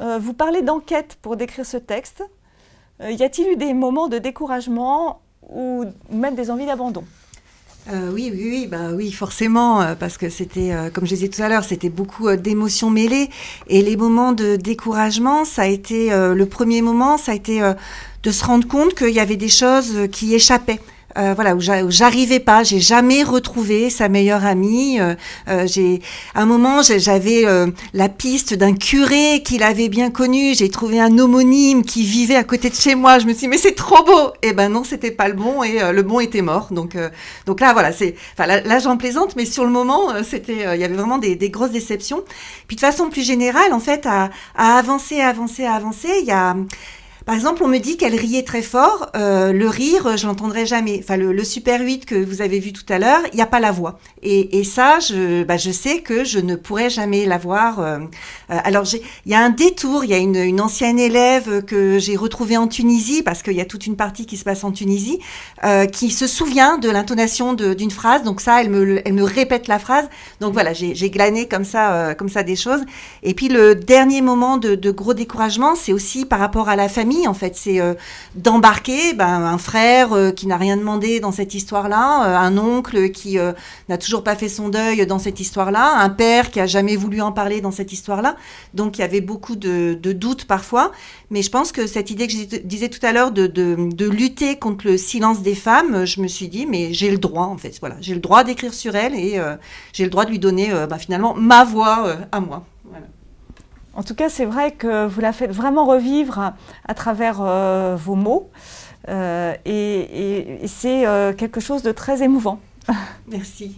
Euh, vous parlez d'enquête pour décrire ce texte. Euh, y a-t-il eu des moments de découragement ou même des envies d'abandon euh, oui, oui, oui, bah oui, forcément, parce que c'était, comme je disais tout à l'heure, c'était beaucoup d'émotions mêlées. Et les moments de découragement, ça a été le premier moment, ça a été de se rendre compte qu'il y avait des choses qui échappaient. Euh, voilà, où j'arrivais pas, j'ai jamais retrouvé sa meilleure amie. Euh, euh, j'ai, à un moment, j'avais la piste d'un curé qu'il avait bien connu. J'ai trouvé un homonyme qui vivait à côté de chez moi. Je me suis dit, mais c'est trop beau. Et eh ben non, c'était pas le bon et le bon était mort. Donc, donc là, voilà, c'est, enfin là, j'en plaisante, mais sur le moment, c'était, il y avait vraiment des, grosses déceptions. Puis de façon plus générale, en fait, à, avancer, avancer, à avancer, il y a par exemple, on me dit qu'elle riait très fort. Euh, le rire, je l'entendrai jamais. Enfin, le, Super 8 que vous avez vu tout à l'heure, il n'y a pas la voix. Et, ça, bah, je, sais que je ne pourrais jamais la voir. Euh, euh, alors, il y a un détour. Il y a une, ancienne élève que j'ai retrouvée en Tunisie, parce qu'il y a toute une partie qui se passe en Tunisie, qui se souvient de l'intonation d'une phrase. Donc ça, elle me, me répète la phrase. Donc voilà, j'ai glané comme ça, comme ça des choses. Et puis, le dernier moment de gros découragement, c'est aussi par rapport à la famille en fait. C'est euh, d'embarquer ben, un frère euh, qui n'a rien demandé dans cette histoire-là, euh, un oncle qui n'a toujours pas fait son deuil dans cette histoire-là, un père qui a jamais voulu en parler dans cette histoire-là. Donc il y avait beaucoup de, doutes parfois. Mais je pense que cette idée que je disais tout à l'heure de, lutter contre le silence des femmes, je me suis dit, mais j'ai le droit, en fait. Voilà, j'ai le droit d'écrire sur elle et j'ai le droit de lui donner ben, finalement ma voix à moi. En tout cas, c'est vrai que vous la faites vraiment revivre à travers euh, vos mots. Euh, et, c'est euh, quelque chose de très émouvant. Merci.